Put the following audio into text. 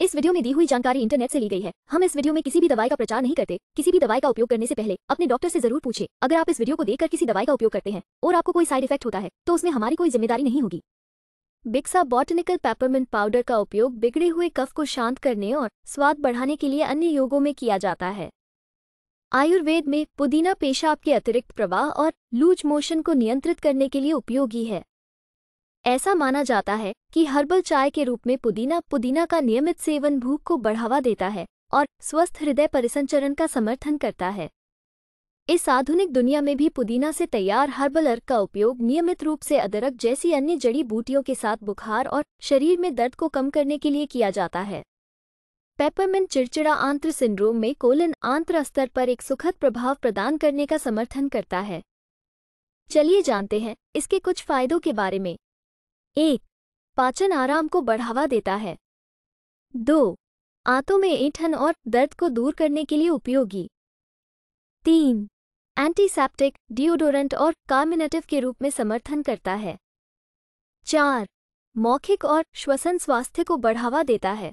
इस वीडियो में दी हुई जानकारी इंटरनेट से ली गई है हम इस वीडियो में किसी भी दवाई का प्रचार नहीं करते किसी भी दवाई का उपयोग करने से पहले अपने डॉक्टर से जरूर पूछे अगर आप इस वीडियो को देखकर किसी दवाई का उपयोग करते हैं और आपको कोई साइड इफेक्ट होता है तो उसमें हमारी कोई जिम्मेदारी नहीं होगी बिक्सा बॉटनिकल पेपरमेंट पाउडर का उपयोग बिगड़े हुए कफ को शांत करने और स्वाद बढ़ाने के लिए अन्य योगों में किया जाता है आयुर्वेद में पुदीना पेशाब के अतिरिक्त प्रवाह और लूज मोशन को नियंत्रित करने के लिए उपयोगी है ऐसा माना जाता है कि हर्बल चाय के रूप में पुदीना पुदीना का नियमित सेवन भूख को बढ़ावा देता है और स्वस्थ हृदय परिसंचरण का समर्थन करता है इस आधुनिक दुनिया में भी पुदीना से तैयार हर्बल अर्क का उपयोग नियमित रूप से अदरक जैसी अन्य जड़ी बूटियों के साथ बुखार और शरीर में दर्द को कम करने के लिए किया जाता है पेपरमिंट चिड़चिड़ा आंत्र सिंड्रोम में कोलन आंत्र स्तर पर एक सुखद प्रभाव प्रदान करने का समर्थन करता है चलिए जानते हैं इसके कुछ फायदों के बारे में एक पाचन आराम को बढ़ावा देता है दो आंतों में ईंठन और दर्द को दूर करने के लिए उपयोगी तीन एंटीसेप्टिक डिओडोरेंट और कार्मिनेटिव के रूप में समर्थन करता है चार मौखिक और श्वसन स्वास्थ्य को बढ़ावा देता है